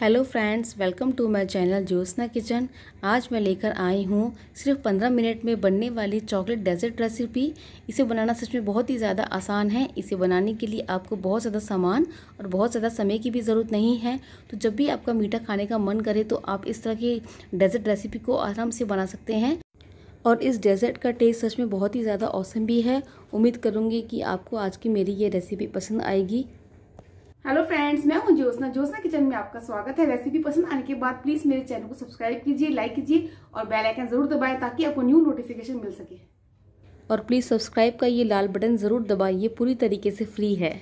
hello friends welcome to my channel Jyotna kitchen आज मैं लेकर आई हूँ सिर्फ 15 मिनट में बनने वाली चॉकलेट डेजर्ट रेसिपी इसे बनाना सच में बहुत ही ज़्यादा आसान है इसे बनाने के लिए आपको बहुत ज़्यादा सामान और बहुत ज़्यादा समय की भी ज़रूरत नहीं है तो जब भी आपका मीठा खाने का मन करे तो आप इस तरह की डेजर्ट रेसिपी को आराम से बना सकते हैं और इस डेजर्ट का टेस्ट सच में बहुत ही ज़्यादा औसम भी है उम्मीद करूँगी कि आपको आज की मेरी ये रेसिपी पसंद आएगी हेलो फ्रेंड्स मैं हूं ज्योत्ना ज्योत्ना किचन में आपका स्वागत है रेसिपी पसंद आने के बाद प्लीज मेरे चैनल को सब्सक्राइब कीजिए लाइक कीजिए और बेल आइकन जरूर दबाए ताकि आपको न्यू नोटिफिकेशन मिल सके और प्लीज़ सब्सक्राइब का ये लाल बटन ज़रूर दबाइए ये पूरी तरीके से फ्री है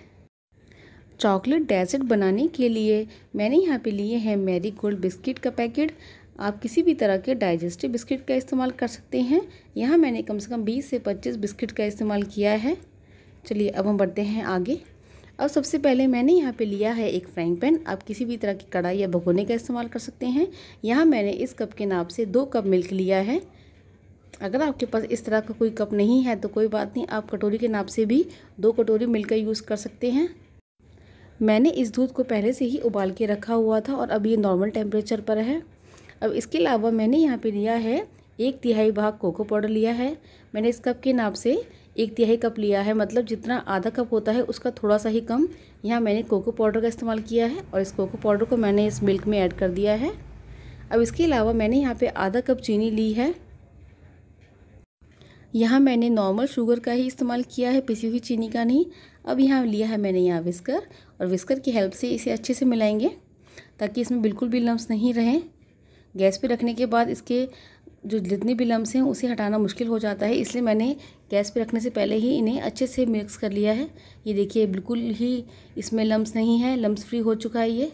चॉकलेट डेजर्ट बनाने के लिए मैंने यहाँ पे लिए हैं मैरी गोल्ड बिस्किट का पैकेट आप किसी भी तरह के डाइजेस्टिव बिस्किट का इस्तेमाल कर सकते हैं यहाँ मैंने कम से कम 20 से 25 बिस्किट का इस्तेमाल किया है चलिए अब हम बढ़ते हैं आगे अब सबसे पहले मैंने यहाँ पे लिया है एक फ्राइंग पैन आप किसी भी तरह की कढ़ाई या भगोने का इस्तेमाल कर सकते हैं यहाँ मैंने इस कप के नाप से दो कप मिल्क लिया है अगर आपके पास इस तरह का कोई कप नहीं है तो कोई बात नहीं आप कटोरी के नाप से भी दो कटोरी मिल्क का यूज़ कर सकते हैं मैंने इस दूध को पहले से ही उबाल के रखा हुआ था और अब ये नॉर्मल टेम्परेचर पर है अब इसके अलावा मैंने यहाँ पे लिया है एक तिहाई भाग कोको पाउडर लिया है मैंने इस कप के नाप से एक तिहाई कप लिया है मतलब जितना आधा कप होता है उसका थोड़ा सा ही कम यहाँ मैंने कोको पाउडर का इस्तेमाल किया है और इस कोको पाउडर को मैंने इस मिल्क में ऐड कर दिया है अब इसके अलावा मैंने यहाँ पे आधा कप चीनी ली है यहाँ मैंने नॉर्मल शुगर का ही इस्तेमाल किया है पिसी हुई चीनी का नहीं अब यहाँ लिया है मैंने यहाँ विस्कर और विस्कर की हेल्प से इसे अच्छे से मिलाएंगे ताकि इसमें बिल्कुल भी लम्स नहीं रहें गैस पे रखने के बाद इसके जो जितने भी लम्स हैं उसे हटाना मुश्किल हो जाता है इसलिए मैंने गैस पे रखने से पहले ही इन्हें अच्छे से मिक्स कर लिया है ये देखिए बिल्कुल ही इसमें लम्स नहीं है लम्स फ्री हो चुका है ये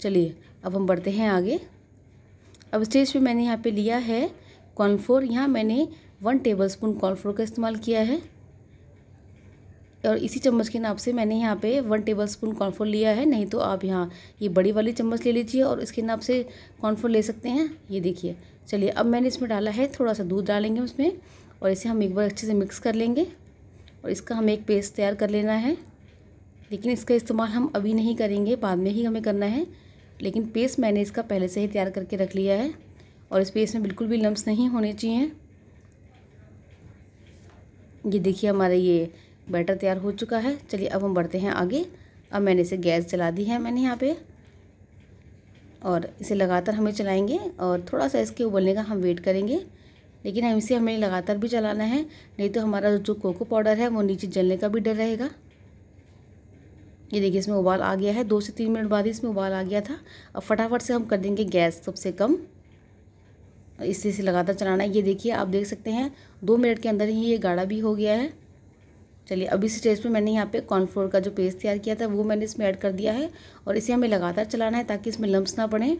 चलिए अब हम बढ़ते हैं आगे अब स्टेज पे मैंने यहाँ पे लिया है कॉर्नफ्लोर यहाँ मैंने वन टेबल स्पून कॉर्नफ्लोर का इस्तेमाल किया है और इसी चम्मच के नाप से मैंने यहाँ पे वन टेबल स्पून कॉर्नफ्लोर लिया है नहीं तो आप यहाँ ये बड़ी वाली चम्मच ले लीजिए और इसके नाप से कॉर्नफ्लोर ले सकते हैं ये देखिए चलिए अब मैंने इसमें डाला है थोड़ा सा दूध डालेंगे उसमें और इसे हम एक बार अच्छे से मिक्स कर लेंगे और इसका हमें एक पेस्ट तैयार कर लेना है लेकिन इसका इस्तेमाल हम अभी नहीं करेंगे बाद में ही हमें करना है लेकिन पेस्ट मैंने इसका पहले से ही तैयार करके रख लिया है और इस पेस्ट में बिल्कुल भी लम्ब नहीं होने चाहिए ये देखिए हमारा ये बैटर तैयार हो चुका है चलिए अब हम बढ़ते हैं आगे अब मैंने इसे गैस चला दी है मैंने यहाँ पे और इसे लगातार हमें चलाएंगे और थोड़ा सा इसके उबलने का हम वेट करेंगे लेकिन हम इसे हमें लगातार भी चलाना है नहीं तो हमारा जो कोको पाउडर है वो नीचे जलने का भी डर रहेगा ये देखिए इसमें उबाल आ गया है दो से तीन मिनट बाद ही इसमें उबाल आ गया था अब फटाफट से हम कर देंगे गैस सबसे कम इससे इसे लगातार चलाना है ये देखिए आप देख सकते हैं दो मिनट के अंदर ही ये गाढ़ा भी हो गया है चलिए अब इस स्टेज पे मैंने यहाँ पे कॉर्नफ्लोर का जो पेस्ट तैयार किया था वो मैंने इसमें ऐड कर दिया है और इसे हमें लगातार चलाना है ताकि इसमें लम्ब्स ना पड़ें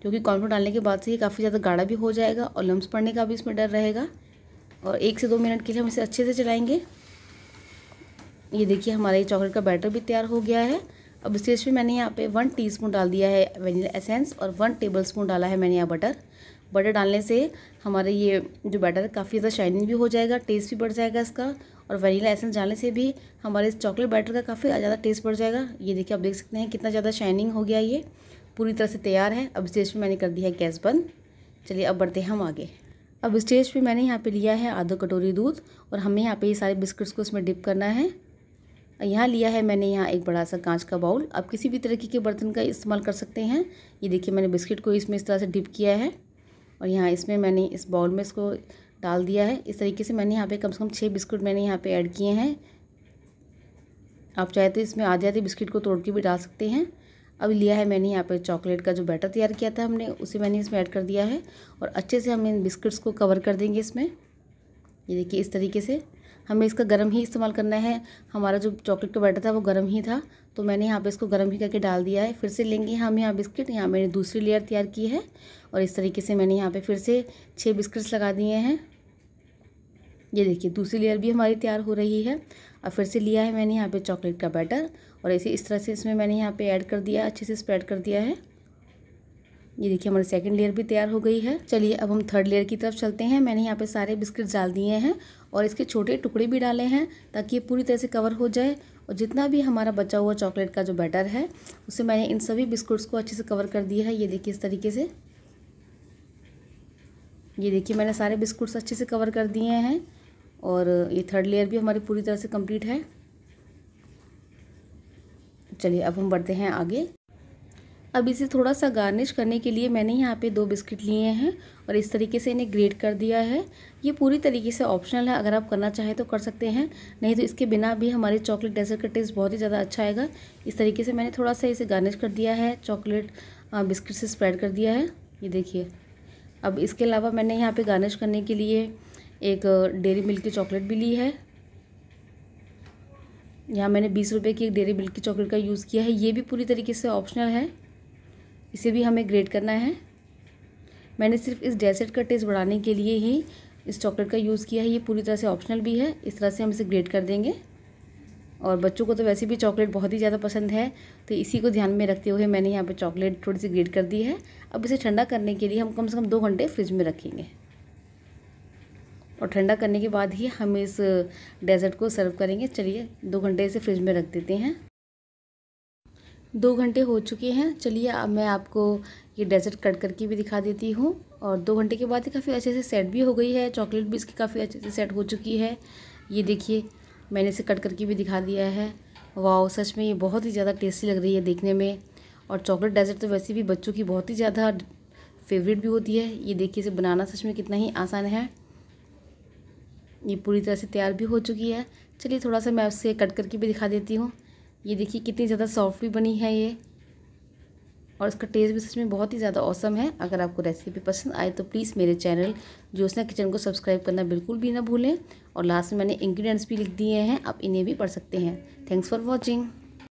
क्योंकि कॉर्नफ्लोर डालने के बाद से ये काफ़ी ज़्यादा गाढ़ा भी हो जाएगा और लम्ब्स पड़ने का भी इसमें डर रहेगा और एक से दो मिनट के लिए हम इसे अच्छे से चलाएँगे ये देखिए हमारा ये चॉकलेट का बैटर भी तैयार हो गया है अब स्टेज पर मैंने यहाँ पर वन स्पून डाल दिया है वेनिला एसेंस और वन स्पून डाला है मैंने यहाँ बटर बटर डालने से हमारे ये जो बैटर है काफ़ी ज़्यादा शाइनिंग भी हो जाएगा टेस्ट भी बढ़ जाएगा इसका और वनीला एसेंस डालने से भी हमारे इस चॉकलेट बैटर का काफ़ी ज़्यादा टेस्ट बढ़ जाएगा ये देखिए आप देख सकते हैं कितना ज़्यादा शाइनिंग हो गया ये पूरी तरह से तैयार है अब स्टेज पर मैंने कर दिया है गैस बंद चलिए अब बढ़ते हैं हम आगे अब स्टेज पर मैंने यहाँ पर लिया है आधा कटोरी दूध और हमें यहाँ पर ये सारे बिस्किट्स को इसमें डिप करना है यहाँ लिया है मैंने यहाँ एक बड़ा सा कांच का बाउल आप किसी भी तरीके के बर्तन का इस्तेमाल कर सकते हैं ये देखिए मैंने बिस्किट को इसमें इस तरह से डिप किया है और यहाँ इसमें मैंने इस बाउल में इसको डाल दिया है इस तरीके से मैंने यहाँ पे कम से कम छः बिस्कुट मैंने यहाँ पे ऐड किए हैं आप चाहे तो इसमें आधे आधे बिस्किट को तोड़ के भी डाल सकते हैं अब लिया है मैंने यहाँ पे चॉकलेट का जो बैटर तैयार किया था हमने उसे मैंने इसमें ऐड कर दिया है और अच्छे से हम इन बिस्किट्स को कवर कर देंगे इसमें ये देखिए इस तरीके से हमें इसका गर्म ही इस्तेमाल करना है हमारा जो चॉकलेट का बैटर था वो गर्म ही था तो मैंने यहाँ पे इसको गर्म ही करके डाल दिया है फिर से लेंगे हम यहाँ बिस्किट यहाँ मैंने दूसरी लेयर तैयार की है और इस तरीके से मैंने यहाँ पर फिर से छः बिस्किट्स लगा दिए हैं ये देखिए दूसरी लेयर भी हमारी तैयार हो रही है और फिर से लिया है मैंने यहाँ पे चॉकलेट का बैटर और ऐसे इस तरह से इसमें मैंने यहाँ पे ऐड कर दिया अच्छे से स्प्रेड कर दिया है ये देखिए हमारी सेकंड लेयर भी तैयार हो गई है चलिए अब हम थर्ड लेयर की तरफ चलते हैं मैंने यहाँ पे सारे बिस्किट डाल दिए हैं और इसके छोटे टुकड़े भी डाले हैं ताकि ये पूरी तरह से कवर हो जाए और जितना भी हमारा बचा हुआ चॉकलेट का जो बैटर है उसे मैंने इन सभी बिस्कुट्स को अच्छे से कवर कर दिया है ये देखिए इस तरीके से ये देखिए मैंने सारे बिस्कुट्स अच्छे से कवर कर दिए हैं और ये थर्ड लेयर भी हमारी पूरी तरह से कंप्लीट है चलिए अब हम बढ़ते हैं आगे अब इसे थोड़ा सा गार्निश करने के लिए मैंने यहाँ पे दो बिस्किट लिए हैं और इस तरीके से इन्हें ग्रेट कर दिया है ये पूरी तरीके से ऑप्शनल है अगर आप करना चाहें तो कर सकते हैं नहीं तो इसके बिना भी हमारे चॉकलेट डेजर्ट का टेस्ट बहुत ही ज़्यादा अच्छा आएगा इस तरीके से मैंने थोड़ा सा इसे गार्निश कर दिया है चॉकलेट बिस्किट से स्प्रेड कर दिया है ये देखिए अब इसके अलावा मैंने यहाँ पर गार्निश करने के लिए एक डेरी मिल्क की चॉकलेट भी ली है यहाँ मैंने बीस रुपये की एक डेरी मिल्क की चॉकलेट का यूज़ किया है ये भी पूरी तरीके से ऑप्शनल है इसे भी हमें ग्रेट करना है मैंने सिर्फ इस डेजर्ट का टेस्ट बढ़ाने के लिए ही इस चॉकलेट का यूज़ किया है ये पूरी तरह से ऑप्शनल भी है इस तरह से हम इसे ग्रेट कर देंगे और बच्चों को तो वैसे भी चॉकलेट बहुत ही ज़्यादा पसंद है तो इसी को ध्यान में रखते हुए मैंने यहाँ पर चॉकलेट थोड़ी सी ग्रेट कर दी है अब इसे ठंडा करने के लिए हम कम से कम दो घंटे फ्रिज में रखेंगे और ठंडा करने के बाद ही हम इस डेजर्ट को सर्व करेंगे चलिए दो घंटे इसे फ्रिज में रख देते हैं दो घंटे हो चुके हैं चलिए अब मैं आपको ये डेजर्ट कट करके भी दिखा देती हूँ और दो घंटे के बाद ही काफ़ी अच्छे से सेट भी हो गई है चॉकलेट भी इसकी काफ़ी अच्छे से सेट हो चुकी है ये देखिए मैंने इसे कट करके भी दिखा दिया है वाह सच में ये बहुत ही ज़्यादा टेस्टी लग रही है देखने में और चॉकलेट डेजर्ट तो वैसे भी बच्चों की बहुत ही ज़्यादा फेवरेट भी होती है ये देखिए इसे बनाना सच में कितना ही आसान है ये पूरी तरह से तैयार भी हो चुकी है चलिए थोड़ा सा मैं उससे कट करके भी दिखा देती हूँ ये देखिए कितनी ज़्यादा सॉफ्ट भी बनी है ये और इसका टेस्ट भी सच में बहुत ही ज़्यादा औसम है अगर आपको रेसिपी पसंद आए तो प्लीज़ मेरे चैनल ज्योत्सना किचन को सब्सक्राइब करना बिल्कुल भी ना भूलें और लास्ट में मैंने इंग्रेडिएंट्स भी लिख दिए हैं आप इन्हें भी पढ़ सकते हैं थैंक्स फॉर वॉचिंग